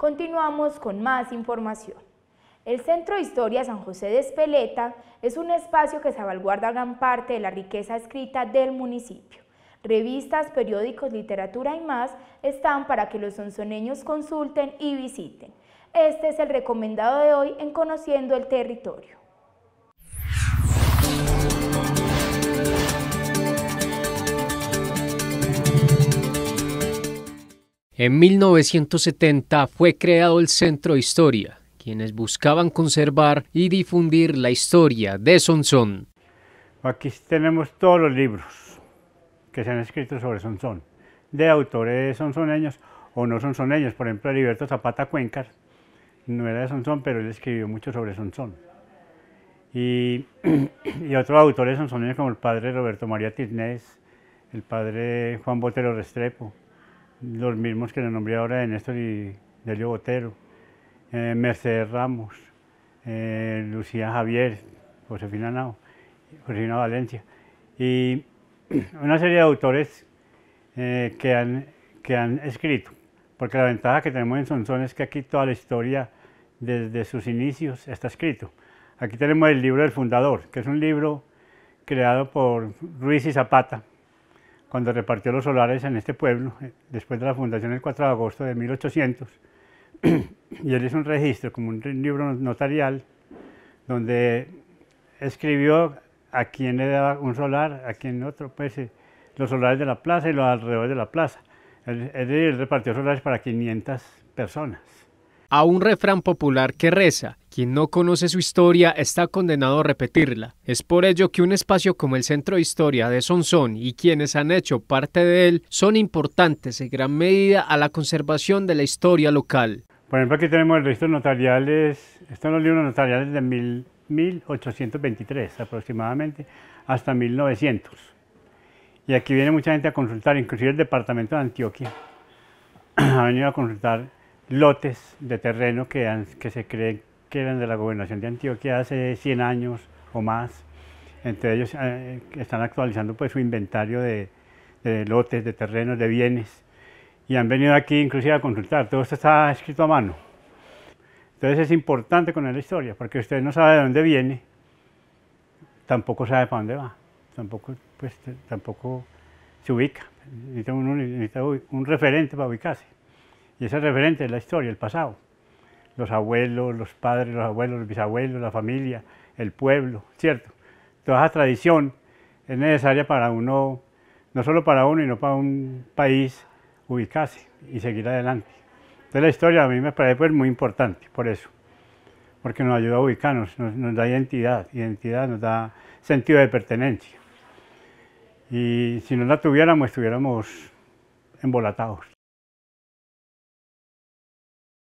Continuamos con más información. El Centro de Historia San José de Espeleta es un espacio que salvaguarda gran parte de la riqueza escrita del municipio. Revistas, periódicos, literatura y más están para que los sonzoneños consulten y visiten. Este es el recomendado de hoy en Conociendo el Territorio. En 1970 fue creado el Centro de Historia, quienes buscaban conservar y difundir la historia de Sonsón. Aquí tenemos todos los libros que se han escrito sobre Sonsón, de autores sonsoneños o no sonsoneños. Por ejemplo, Heriberto Zapata Cuencas no era de Sonsón, pero él escribió mucho sobre Sonsón. Y, y otros autores sonsoneños como el padre Roberto María Tisnes, el padre Juan Botero Restrepo, los mismos que le nombré ahora de Néstor y Delio Botero, eh, Mercedes Ramos, eh, Lucía Javier, Josefina Nao, Josefina Valencia, y una serie de autores eh, que, han, que han escrito, porque la ventaja que tenemos en Sonsón es que aquí toda la historia desde sus inicios está escrito. Aquí tenemos el libro del fundador, que es un libro creado por Ruiz y Zapata, cuando repartió los solares en este pueblo, eh, después de la fundación el 4 de agosto de 1800. y él hizo un registro, como un libro notarial, donde escribió a quién le daba un solar, a quién otro, pues eh, los solares de la plaza y los alrededores de la plaza. él repartió solares para 500 personas. A un refrán popular que reza, quien no conoce su historia está condenado a repetirla. Es por ello que un espacio como el Centro de Historia de Sonsón y quienes han hecho parte de él son importantes en gran medida a la conservación de la historia local. Por ejemplo, aquí tenemos registros notariales, están los libros notariales de 1823 aproximadamente hasta 1900. Y aquí viene mucha gente a consultar, inclusive el departamento de Antioquia ha venido a consultar lotes de terreno que, que se creen que eran de la gobernación de Antioquia hace 100 años o más. Entre ellos eh, están actualizando pues, su inventario de, lotes, de terrenos, de bienes. Y han venido aquí inclusive a consultar. Todo esto está escrito a mano. Entonces es importante conocer la historia, porque usted no sabe de dónde viene, tampoco sabe para dónde va, tampoco, pues, tampoco se ubica. necesita un referente para ubicarse. Y ese referente es la historia, el pasado los abuelos, los padres, los abuelos, los bisabuelos, la familia, el pueblo, ¿cierto? Toda esa tradición es necesaria para uno, no solo para uno, sino para un país ubicarse y seguir adelante. Entonces la historia a mí me parece pues, muy importante por eso, porque nos ayuda a ubicarnos, nos, nos da identidad, identidad nos da sentido de pertenencia. Y si no la tuviéramos, estuviéramos embolatados.